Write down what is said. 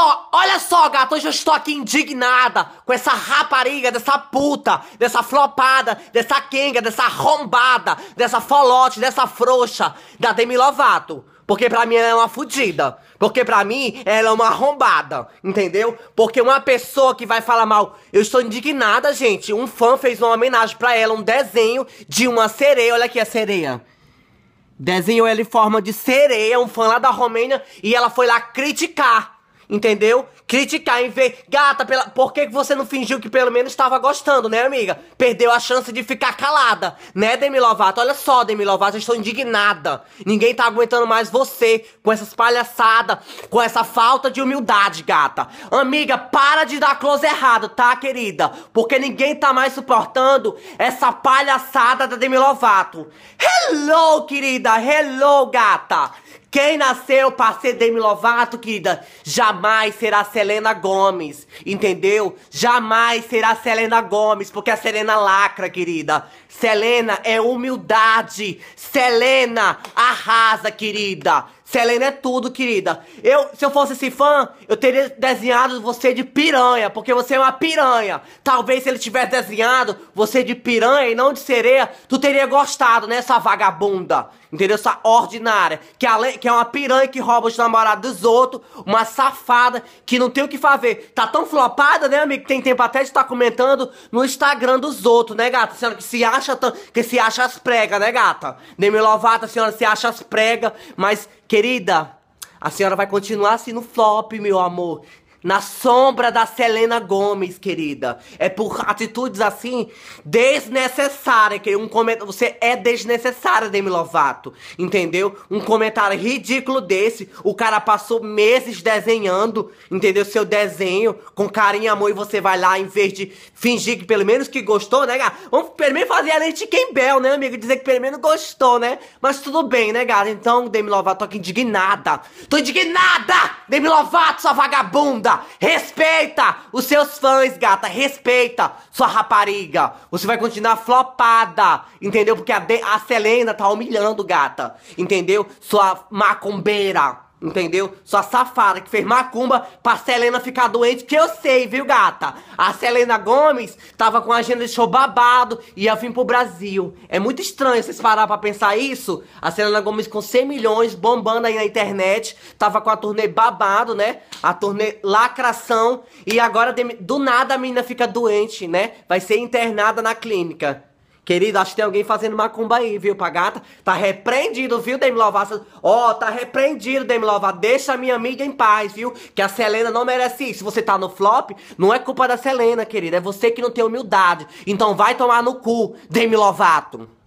só, olha só, gato, hoje eu estou aqui indignada com essa rapariga, dessa puta, dessa flopada, dessa quenga, dessa arrombada, dessa folote, dessa frouxa, da Demi Lovato. Porque pra mim ela é uma fudida. Porque pra mim ela é uma arrombada. Entendeu? Porque uma pessoa que vai falar mal. Eu estou indignada, gente. Um fã fez uma homenagem pra ela, um desenho de uma sereia. Olha aqui a sereia. Desenhou ela em forma de sereia, um fã lá da Romênia. E ela foi lá criticar entendeu? Criticar em ver Gata, pela... por que você não fingiu que pelo menos estava gostando, né, amiga? Perdeu a chance de ficar calada, né, Demi Lovato? Olha só, Demi Lovato, eu estou indignada. Ninguém tá aguentando mais você com essas palhaçadas, com essa falta de humildade, gata. Amiga, para de dar close errado, tá, querida? Porque ninguém tá mais suportando essa palhaçada da Demi Lovato. Hello, querida! Hello, gata! Quem nasceu pra ser Demi Lovato, querida, jamais será Selena Gomes, entendeu? Jamais será Selena Gomes, porque a Selena lacra, querida. Selena é humildade. Selena arrasa, querida. Selena é tudo, querida. Eu, se eu fosse esse fã, eu teria desenhado você de piranha, porque você é uma piranha. Talvez se ele tivesse desenhado você de piranha e não de sereia, tu teria gostado, né, essa vagabunda? Entendeu? Essa ordinária, que, além, que é uma piranha que rouba os namorados dos outros, uma safada que não tem o que fazer. Tá tão flopada, né, amigo? Tem tempo até de estar tá comentando no Instagram dos outros, né, gata? Senhora que se acha, que se acha as pregas, né, gata? Demi Lovato, a senhora se acha as pregas, mas Querida, a senhora vai continuar assim no flop, meu amor na sombra da Selena Gomes, querida. É por atitudes assim desnecessárias que um comentário você é desnecessária, Demi Lovato, entendeu? Um comentário ridículo desse, o cara passou meses desenhando, entendeu? Seu desenho com carinho e amor e você vai lá em vez de fingir que pelo menos que gostou, né, cara? Vamos pelo menos fazer a lente quem bel, né, amigo? Dizer que pelo menos gostou, né? Mas tudo bem, né, cara? Então, Demi Lovato, tô aqui indignada. Tô indignada! Demi Lovato, sua vagabunda! Respeita os seus fãs, gata. Respeita sua rapariga. Você vai continuar flopada, entendeu? Porque a, de a Selena tá humilhando, gata. Entendeu? Sua macumbeira. Entendeu? Sua safada que fez macumba pra Selena ficar doente, que eu sei, viu, gata? A Selena Gomes tava com a agenda de show babado e ia vir pro Brasil. É muito estranho vocês parar pra pensar isso. A Selena Gomes com 100 milhões, bombando aí na internet, tava com a turnê babado, né? A turnê lacração. E agora, do nada, a menina fica doente, né? Vai ser internada na clínica. Querido, acho que tem alguém fazendo macumba aí, viu, pagata? Tá repreendido, viu, Demi Lovato? Ó, oh, tá repreendido, Demi Lovato. Deixa a minha amiga em paz, viu? Que a Selena não merece isso. Você tá no flop, não é culpa da Selena, querida. É você que não tem humildade. Então vai tomar no cu, Demi Lovato.